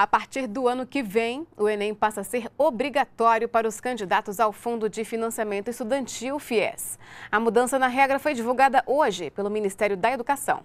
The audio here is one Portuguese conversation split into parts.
A partir do ano que vem, o Enem passa a ser obrigatório para os candidatos ao Fundo de Financiamento Estudantil, FIES. A mudança na regra foi divulgada hoje pelo Ministério da Educação.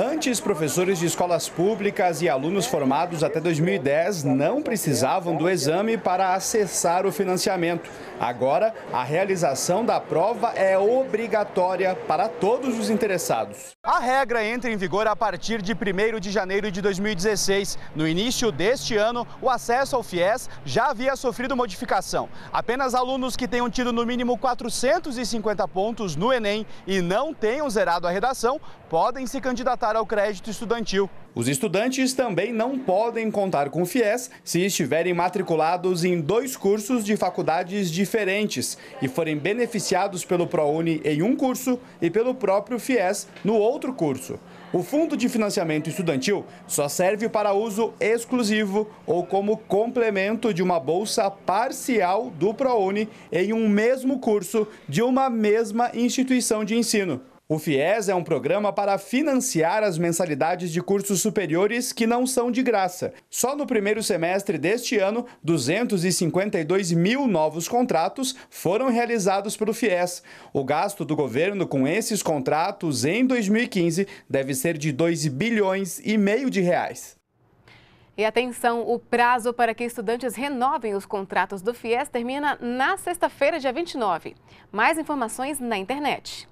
Antes, professores de escolas públicas e alunos formados até 2010 não precisavam do exame para acessar o financiamento. Agora, a realização da prova é obrigatória para todos os interessados. A regra entra em vigor a partir de 1 de janeiro de 2016. No início deste ano, o acesso ao FIES já havia sofrido modificação. Apenas alunos que tenham tido no mínimo 450 pontos no Enem e não tenham zerado a redação podem se candidatar voltar ao crédito estudantil. Os estudantes também não podem contar com o FIES se estiverem matriculados em dois cursos de faculdades diferentes e forem beneficiados pelo ProUni em um curso e pelo próprio FIES no outro curso. O Fundo de Financiamento Estudantil só serve para uso exclusivo ou como complemento de uma bolsa parcial do ProUni em um mesmo curso de uma mesma instituição de ensino. O FIES é um programa para financiar as mensalidades de cursos superiores que não são de graça. Só no primeiro semestre deste ano, 252 mil novos contratos foram realizados pelo FIES. O gasto do governo com esses contratos em 2015 deve ser de 2 bilhões e meio de reais. E atenção, o prazo para que estudantes renovem os contratos do FIES termina na sexta-feira, dia 29. Mais informações na internet.